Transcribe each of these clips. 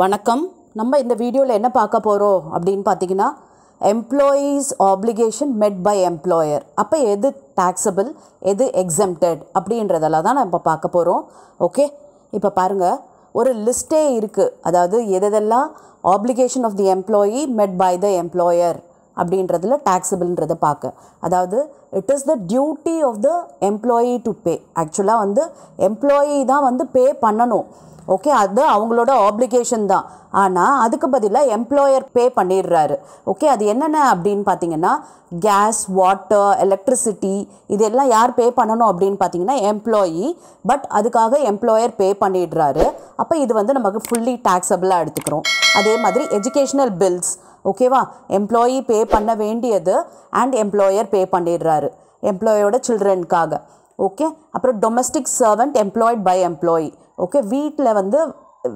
வணக்கம் நம்ம இந்த வீடியோவில் என்ன பார்க்க போகிறோம் அப்படின்னு பார்த்தீங்கன்னா employees application met by employer அப்போ எது டேக்ஸபிள் எது எக்ஸம்டட் அப்படின்றதெல்லாம் தான் நம்ம பார்க்க போகிறோம் ஓகே இப்போ பாருங்கள் ஒரு லிஸ்ட்டே இருக்குது அதாவது எதெல்லாம் application of the employee met by the employer அப்படின்றதுல டேக்ஸபிள்ன்றதை பார்க்க அதாவது it is the duty of the employee to pay ஆக்சுவலாக வந்து எம்ப்ளாயி தான் வந்து பே பண்ணணும் ஓகே அது அவங்களோட ஆப்ளிகேஷன் தான் ஆனால் அதுக்கு பதிலாக எம்ப்ளாயர் பே பண்ணிடுறாரு ஓகே அது என்னென்ன அப்படின்னு பார்த்தீங்கன்னா கேஸ் வாட்டர் எலக்ட்ரிசிட்டி இதெல்லாம் யார் பே பண்ணணும் அப்படின்னு பார்த்தீங்கன்னா எம்ப்ளாயி பட் அதுக்காக எம்ப்ளாயர் பே பண்ணிடுறாரு அப்போ இது வந்து நமக்கு ஃபுல்லி டேக்ஸபிளாக எடுத்துக்கிறோம் அதே மாதிரி எஜுகேஷ்னல் பில்ஸ் ஓகேவா எம்ப்ளாயி பே பண்ண வேண்டியது அண்ட் எம்ப்ளாயர் பே பண்ணிடுறாரு எம்ப்ளாயோட சில்ட்ரனுக்காக ஓகே அப்புறம் domestic servant employed by employee okay வீட்டில் வந்து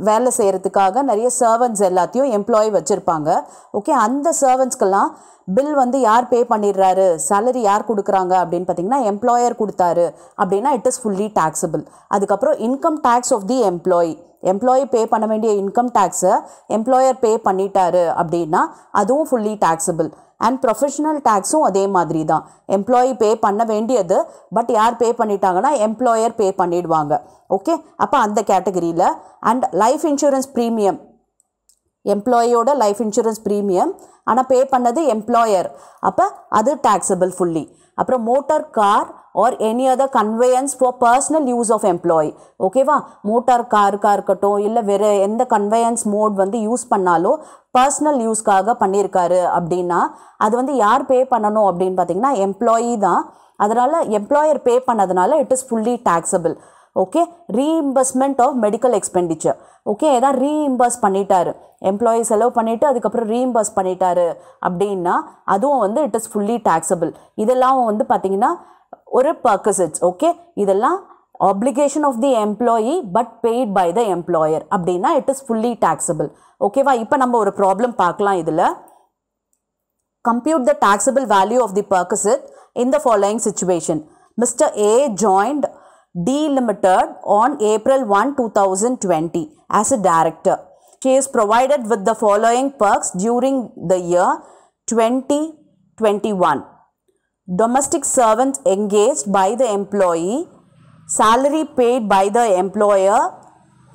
வேலை செய்கிறதுக்காக நிறைய சர்வன்ஸ் எல்லாத்தையும் எம்ப்ளாயி வச்சுருப்பாங்க ஓகே அந்த சர்வன்ஸ்க்கெல்லாம் பில் வந்து யார் பே பண்ணிடுறாரு சேலரி யார் கொடுக்குறாங்க அப்படின்னு பார்த்தீங்கன்னா எம்ப்ளாயர் கொடுத்தாரு அப்படின்னா இட் இஸ் ஃபுல்லி டேக்ஸபிள் அதுக்கப்புறம் income tax of the employee employee pay பண்ண வேண்டிய இன்கம் டேக்ஸை எம்ப்ளாயர் பே பண்ணிட்டாரு அப்படின்னா அதுவும் ஃபுல்லி டேக்ஸபிள் அண்ட் ப்ரொஃபஷனல் டேக்ஸும் அதே மாதிரி தான் எம்ப்ளாயி பே பண்ண வேண்டியது பட் யார் பே பண்ணிட்டாங்கன்னா எம்ப்ளாயர் பே பண்ணிடுவாங்க ஓகே அப்போ அந்த கேட்டகரியில் அண்ட் லைஃப் இன்சூரன்ஸ் ப்ரீமியம் எம்ப்ளாயியோட லைஃப் இன்சூரன்ஸ் ப்ரீமியம் ஆனால் பே பண்ணது எம்ப்ளாயர் அப்போ அது டேக்ஸபிள் ஃபுல்லி அப்புறம் motor car or any other conveyance for personal use of employee ஓகேவா மோட்டார் காருக்காக இருக்கட்டும் இல்லை வேறு எந்த கன்வேயன்ஸ் மோட் வந்து யூஸ் பண்ணாலோ பர்சனல் யூஸ்க்காக பண்ணியிருக்காரு அப்படின்னா அது வந்து யார் பே பண்ணணும் அப்படின்னு பார்த்தீங்கன்னா எம்ப்ளாயி தான் அதனால் எம்ப்ளாயர் பே பண்ணதுனால it is fully taxable okay reimbursement of medical expenditure okay ஏதாவது ரீஇம்பர்ஸ் பண்ணிட்டாரு எம்ப்ளாயி செலவு பண்ணிவிட்டு அதுக்கப்புறம் ரீஇம்பர்ஸ் பண்ணிட்டாரு அப்படின்னா அதுவும் வந்து இட் இஸ் ஃபுல்லி டேக்ஸபிள் இதெல்லாம் வந்து பார்த்திங்கன்னா ஒரு பர்கசிட்ஸ் ஓகே இதெல்லாம் application of the employee but paid by the employer அப்படின்னா இட் இஸ் ஃபுல்லி டேக்ஸபிள் ஓகேவா இப்போ நம்ம ஒரு ப்ராப்ளம் பார்க்கலாம் இதில் compute the taxable value of the perquisite in the following situation. Mr. A joined D Limited on April 1, 2020 as a director. She is provided with the following perks during the year 2021. Domestic servant engaged by the employee, salary paid by the employer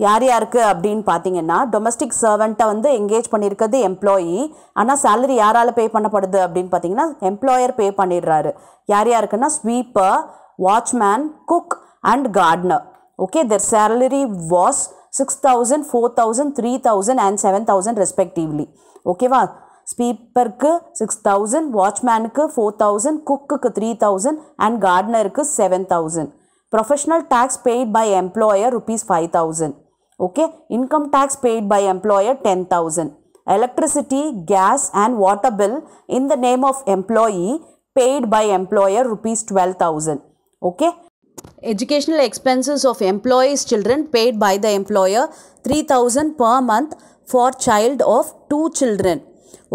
யார் யாருக்கு அப்படின்னு பார்த்தீங்கன்னா domestic சர்வெண்ட்டை வந்து engage பண்ணியிருக்கிறது employee ஆனால் salary யாரால் பே பண்ணப்படுது அப்படின்னு பார்த்தீங்கன்னா எம்ப்ளாயர் பே பண்ணிடுறாரு யார் யாருக்குன்னா sweeper watchman cook and gardener okay their salary was six thousand four thousand three thousand and seven thousand respectively ஓகேவா ஸ்பீப்பருக்கு சிக்ஸ் தௌசண்ட் வாட்ச்மேனுக்கு ஃபோர் தௌசண்ட் குக்குக்கு த்ரீ தௌசண்ட் அண்ட் கார்டனருக்கு seven thousand professional tax paid by employer rupees five thousand okay income tax paid by employer ten thousand electricity, gas and water bill in the name of employee paid by employer rupees 12,000. Educational expenses of employees children paid by the employer 3000 per month for child of two children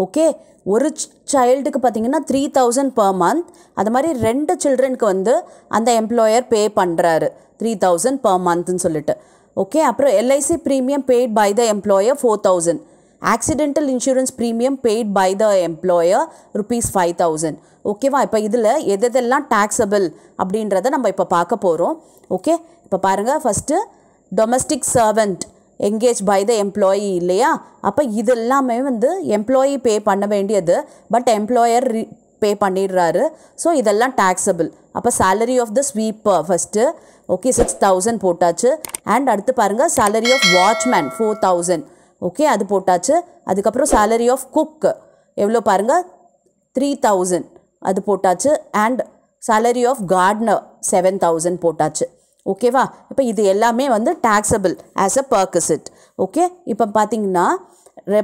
okay ஒரு சைல்டுக்கு பார்த்தீங்கன்னா three thousand per month அது மாதிரி ரெண்டு சில்ட்ரனுக்கு வந்து அந்த employer பே பண்ணுறாரு three thousand per மந்த்னு சொல்லிட்டு ஓகே அப்புறம் LIC premium paid by the employer four thousand accidental insurance premium paid by the employer rupees five thousand ஓகேவா இப்போ இதில் எது எதெல்லாம் டேக்ஸபிள் அப்படின்றத நம்ம இப்போ பார்க்க போகிறோம் ஓகே இப்போ பாருங்கள் first domestic servant engage by the employee இல்லையா அப்போ இதெல்லாமே வந்து எம்ப்ளாயி பே பண்ண வேண்டியது பட் எம்ப்ளாயர் பே பண்ணிடுறாரு ஸோ இதெல்லாம் டேக்ஸபிள் அப்போ salary of the sweeper first okay six thousand போட்டாச்சு அண்ட் அடுத்து பாருங்கள் salary of watchman four thousand okay அது போட்டாச்சு அதுக்கப்புறம் சேலரி ஆஃப் குக் எவ்வளோ பாருங்கள் த்ரீ தௌசண்ட் அது போட்டாச்சு and salary of gardener seven thousand போட்டாச்சு ஓகேவா இப்போ இது எல்லாமே வந்து taxable as a perquisite okay இப்போ பார்த்தீங்கன்னா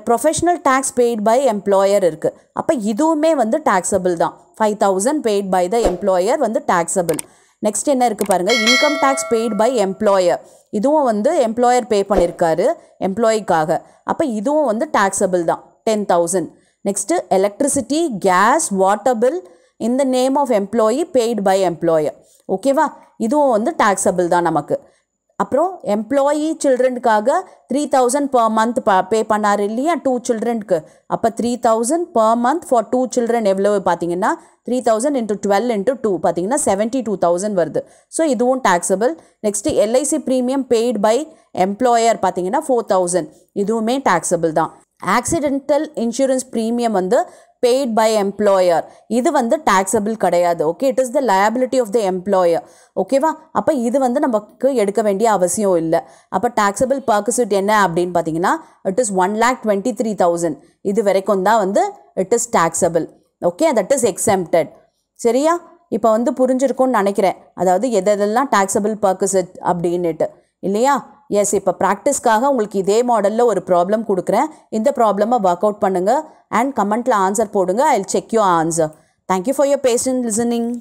professional tax paid by employer இருக்குது அப்போ இதுவுமே வந்து டேக்ஸபிள் தான் five thousand paid by the employer வந்து டேக்ஸபிள் நெக்ஸ்ட் என்ன இருக்குது பாருங்கள் income tax paid by employer இதுவும் வந்து எம்ப்ளாயர் பே பண்ணியிருக்காரு எம்ப்ளாயிக்காக அப்போ இதுவும் வந்து டேக்ஸபிள் தான் ten thousand next electricity gas water bill in the name of employee paid by employer ஓகேவா இதுவும் வந்து டேக்ஸபிள் தான் நமக்கு அப்புறம் எம்ப்ளாயி சில்ட்ரனுக்காக த்ரீ தௌசண்ட் பர் மந்த் ப பே பண்ணார் இல்லையா டூ சில்ட்ரனுக்கு அப்போ three thousand per month for two children எவ்வளவு பார்த்தீங்கன்னா three thousand into twelve into two பார்த்தீங்கன்னா செவன்ட்டி டூ தௌசண்ட் வருது ஸோ இதுவும் taxable next LIC premium paid by employer பார்த்தீங்கன்னா ஃபோர் தௌசண்ட் இதுவுமே டேக்ஸபிள் தான் ஆக்சிடென்டல் இன்சூரன்ஸ் ப்ரீமியம் வந்து பெய்ட் பை எம்ப்ளாயர் இது வந்து டேக்ஸபிள் கிடையாது okay it is the liability of the employer ஓகேவா அப்போ இது வந்து நமக்கு எடுக்க வேண்டிய அவசியம் இல்லை அப்போ டேக்ஸபிள் பர்கசிட் என்ன அப்படின்னு பார்த்தீங்கன்னா it is one lakh twenty three thousand இது வரைக்கும் தான் வந்து it is taxable okay that is exempted சரியா இப்போ வந்து புரிஞ்சிருக்கும்னு நினைக்கிறேன் அதாவது எதெல்லாம் டேக்ஸபிள் பர்கசிட் அப்படின்னுட்டு இல்லையா எஸ் இப்போ ப்ராக்டிஸ்க்காக உங்களுக்கு இதே மாடலில் ஒரு ப்ராப்ளம் கொடுக்குறேன் இந்த ப்ராப்ளமாக ஒர்க் அவுட் பண்ணுங்கள் அண்ட் கமெண்ட்டில் ஆன்சர் போடுங்க I check you answer thank you for your patience listening